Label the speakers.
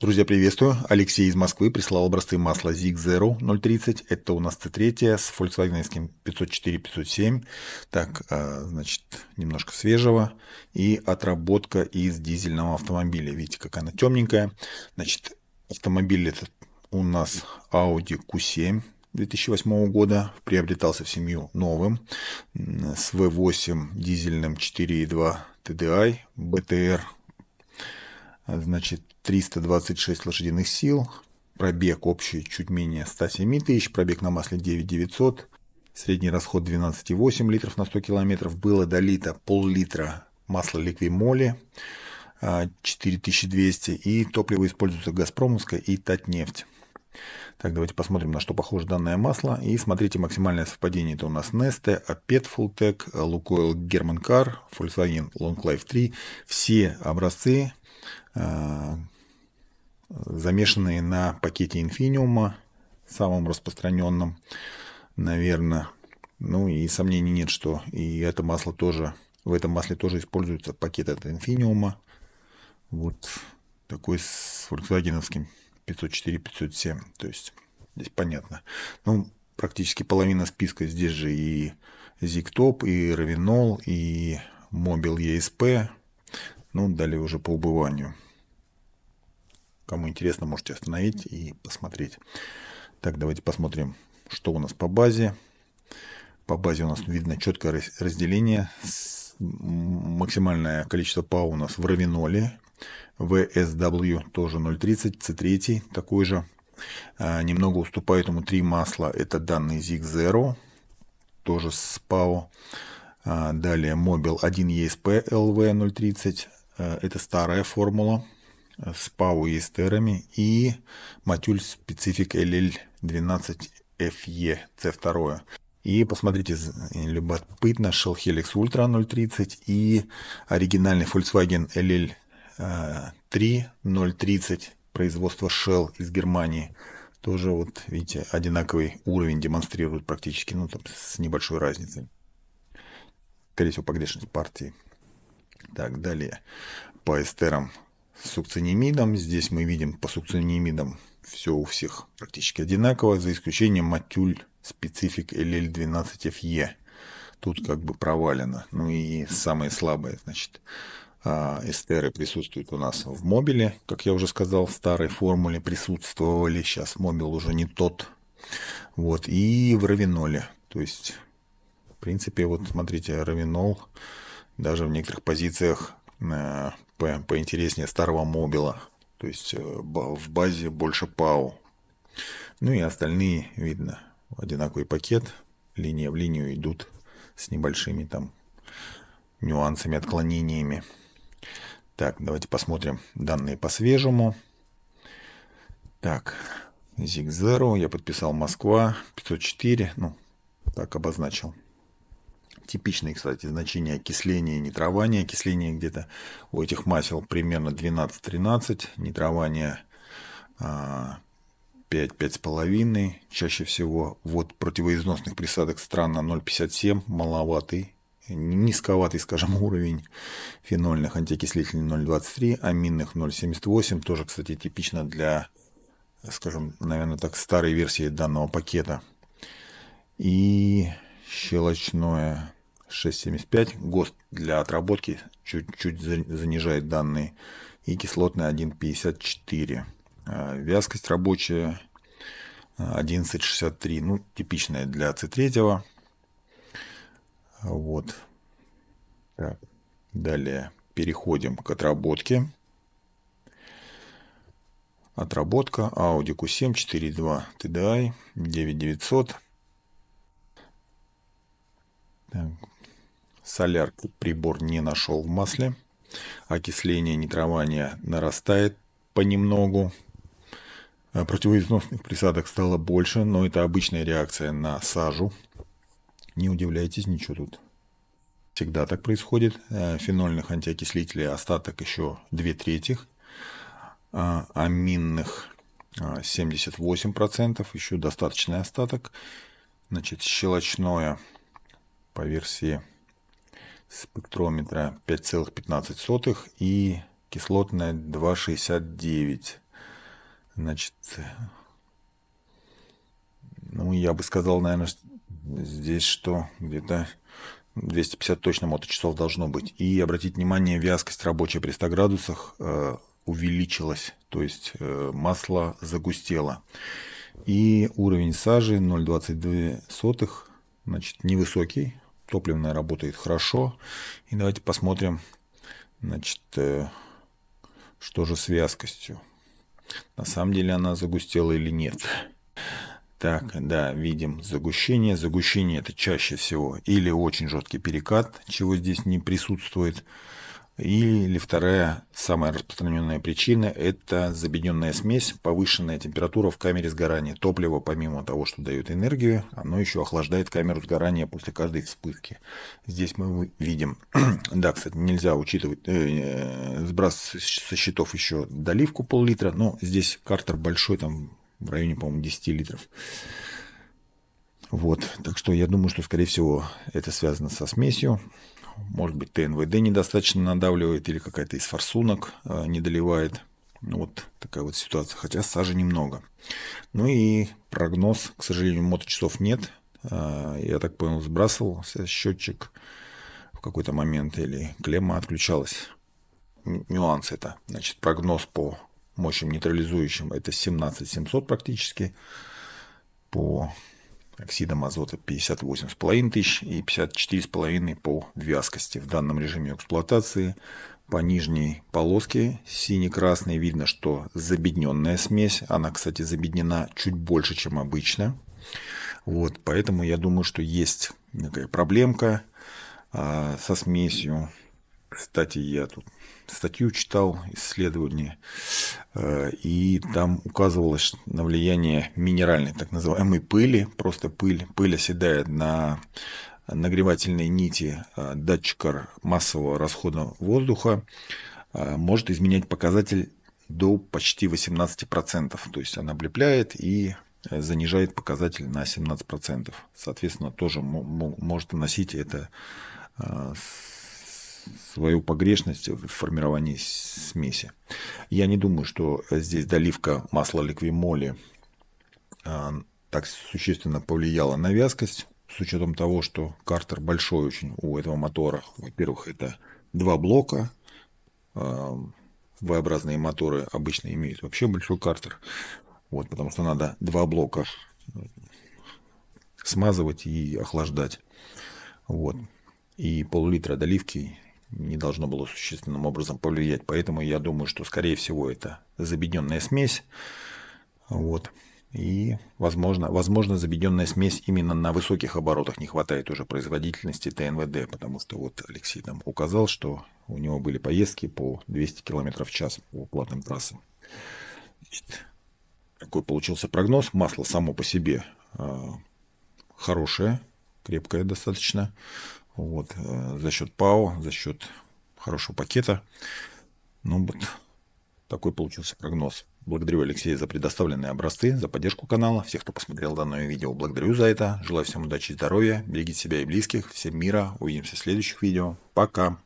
Speaker 1: Друзья, приветствую. Алексей из Москвы прислал образцы масла Zig Zero 030. Это у нас C3 с Volkswagen 504-507. Так, а, значит, немножко свежего. И отработка из дизельного автомобиля. Видите, как она темненькая. Значит, автомобиль этот у нас Audi Q7 2008 года, приобретался в семью новым, с V8 дизельным 4.2 TDI, BTR значит, 326 лошадиных сил, пробег общий чуть менее 107 тысяч, пробег на масле 9900, средний расход 12,8 литров на 100 километров, было долито пол-литра масла ликвимоли 4200 а, и топливо используется Газпромовское и Татнефть. Так, давайте посмотрим, на что похоже данное масло. И смотрите, максимальное совпадение это у нас Neste, Apet Fulltech, Lukoil German Car, Volkswagen Long Life 3. Все образцы Э, замешанные на пакете инфиниума, самым распространенным, наверное. Ну и сомнений нет, что и это масло тоже, в этом масле тоже используется пакет от инфиниума. Вот такой с Volkswagen 504-507. То есть здесь понятно. Ну, практически половина списка здесь же и ZigTop, и Ravинол, и Mobil есп e ну, далее уже по убыванию. Кому интересно, можете остановить и посмотреть. Так, давайте посмотрим, что у нас по базе. По базе у нас видно четкое разделение. Максимальное количество ПАУ у нас в равиноле. VSW тоже 0.30, C3 такой же. А, немного уступает ему три масла. Это данные ZIG Zero, тоже с Пау. А, далее Mobile 1 ESP LV 030, Э, это старая формула э, с ПАУ и эстерами и матюль специфик LL12FE, C2. И посмотрите, э, любопытно, Shell Helix Ultra 030 и оригинальный Volkswagen LL3 030 производства Shell из Германии. Тоже вот, видите, одинаковый уровень демонстрируют практически, ну там с небольшой разницей. Скорее всего, погрешность партии. Так, далее. По эстерам с сукцинимидом. Здесь мы видим по сукцинимидам все у всех практически одинаково, за исключением матюль специфик LL12FE. Тут как бы провалено. Ну и самые слабые, значит, а, эстеры присутствуют у нас в мобиле. Как я уже сказал, в старой формуле присутствовали. Сейчас мобил уже не тот. Вот. И в равиноле. То есть, в принципе, вот смотрите, равинол даже в некоторых позициях э, по поинтереснее старого мобила. То есть э, в базе больше ПАУ. Ну и остальные, видно, одинаковый пакет. Линия в линию идут с небольшими там нюансами, отклонениями. Так, давайте посмотрим данные по свежему. Так, Zig Zero, я подписал Москва, 504, ну, так обозначил. Типичные, кстати, значения окисления и нитрования. Окисление где-то у этих масел примерно 12-13, нитрование 5-5,5, чаще всего вот противоизносных присадок странно 0,57, маловатый, низковатый, скажем, уровень фенольных антиокислителей 0,23, аминных 0,78, тоже, кстати, типично для, скажем, наверное, так, старой версии данного пакета. И щелочное 6,75. ГОСТ для отработки чуть-чуть занижает данные. И кислотная 1,54. А, вязкость рабочая 11,63. Ну, типичная для C3. Вот. Так. Далее переходим к отработке. Отработка Audi Q7 4.2 TDI 9900 Солярку прибор не нашел в масле. Окисление нитрование нарастает понемногу. Э, противоизносных присадок стало больше, но это обычная реакция на сажу. Не удивляйтесь, ничего тут всегда так происходит. Э, фенольных антиокислителей остаток еще 2 трети. Э, аминных 78%, еще достаточный остаток. Значит, щелочное по версии спектрометра 5,15 и кислотная 2,69. Значит, ну, я бы сказал, наверное, здесь что где-то 250 точно моточасов должно быть. И обратить внимание, вязкость рабочая при 100 градусах э, увеличилась, то есть э, масло загустело. И уровень сажи 0,22, значит, невысокий, топливная работает хорошо. И давайте посмотрим, значит, э, что же с вязкостью. На самом деле она загустела или нет. Так, да, видим загущение. Загущение это чаще всего или очень жесткий перекат, чего здесь не присутствует. Или вторая, самая распространенная причина – это забедненная смесь, повышенная температура в камере сгорания. Топливо, помимо того, что дает энергию, оно еще охлаждает камеру сгорания после каждой вспышки. Здесь мы видим, да, кстати, нельзя учитывать, э, э, сбрасывать со счетов еще доливку пол-литра, но здесь картер большой, там в районе, по-моему, 10 литров. Вот, так что я думаю, что, скорее всего, это связано со смесью. Может быть, ТНВД недостаточно надавливает или какая-то из форсунок э, не доливает. Ну, вот такая вот ситуация, хотя сажи немного. Ну и прогноз, к сожалению, моточасов нет. Э, я так понял, сбрасывался счетчик в какой-то момент или клемма отключалась. Нюанс это. Значит, прогноз по мощным нейтрализующим это 17700 практически. По оксидом азота 58,5 тысяч и 54,5 по вязкости. В данном режиме эксплуатации по нижней полоске сине-красной видно, что забедненная смесь. Она, кстати, забеднена чуть больше, чем обычно. Вот, поэтому я думаю, что есть некая проблемка а, со смесью кстати, я тут статью читал, исследование, э, и там указывалось на влияние минеральной так называемой пыли. Просто пыль, пыль оседает на нагревательной нити э, датчика массового расхода воздуха, э, может изменять показатель до почти 18%. То есть она облепляет и занижает показатель на 17%. Соответственно, тоже может наносить это свою погрешность в формировании смеси. Я не думаю, что здесь доливка масла ликвимоли а, так существенно повлияла на вязкость, с учетом того, что картер большой очень у этого мотора. Во-первых, это два блока, а, V-образные моторы обычно имеют вообще большой картер, вот, потому что надо два блока смазывать и охлаждать. Вот. И пол-литра доливки не должно было существенным образом повлиять. Поэтому я думаю, что, скорее всего, это забедненная смесь. Вот. И, возможно, возможно, забеденная смесь именно на высоких оборотах не хватает уже производительности ТНВД, потому что вот Алексей там указал, что у него были поездки по 200 км в час по платным трассам. Значит, какой получился прогноз? Масло само по себе э, хорошее, крепкое достаточно. Вот, э, за счет ПАО, за счет хорошего пакета. Ну, вот такой получился прогноз. Благодарю Алексея за предоставленные образцы, за поддержку канала. Всех, кто посмотрел данное видео, благодарю за это. Желаю всем удачи и здоровья. Берегите себя и близких. Всем мира. Увидимся в следующих видео. Пока.